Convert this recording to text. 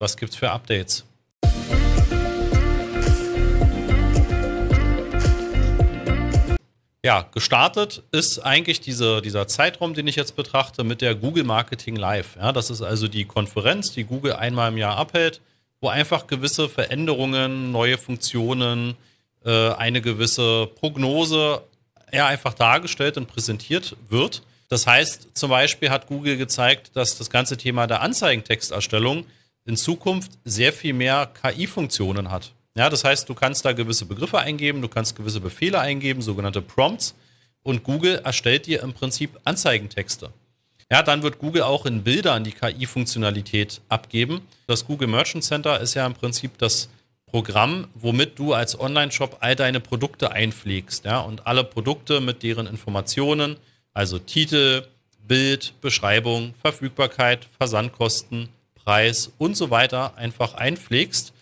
Was gibt's für Updates? Ja, gestartet ist eigentlich diese, dieser Zeitraum, den ich jetzt betrachte, mit der Google Marketing Live. Ja, das ist also die Konferenz, die Google einmal im Jahr abhält, wo einfach gewisse Veränderungen, neue Funktionen, äh, eine gewisse Prognose eher einfach dargestellt und präsentiert wird. Das heißt, zum Beispiel hat Google gezeigt, dass das ganze Thema der Anzeigentexterstellung in Zukunft sehr viel mehr KI-Funktionen hat. Ja, das heißt, du kannst da gewisse Begriffe eingeben, du kannst gewisse Befehle eingeben, sogenannte Prompts, und Google erstellt dir im Prinzip Anzeigentexte. Ja, dann wird Google auch in Bildern die KI-Funktionalität abgeben. Das Google Merchant Center ist ja im Prinzip das Programm, womit du als Online-Shop all deine Produkte einpflegst. Ja, und alle Produkte mit deren Informationen, also Titel, Bild, Beschreibung, Verfügbarkeit, Versandkosten, Preis und so weiter einfach einpflegst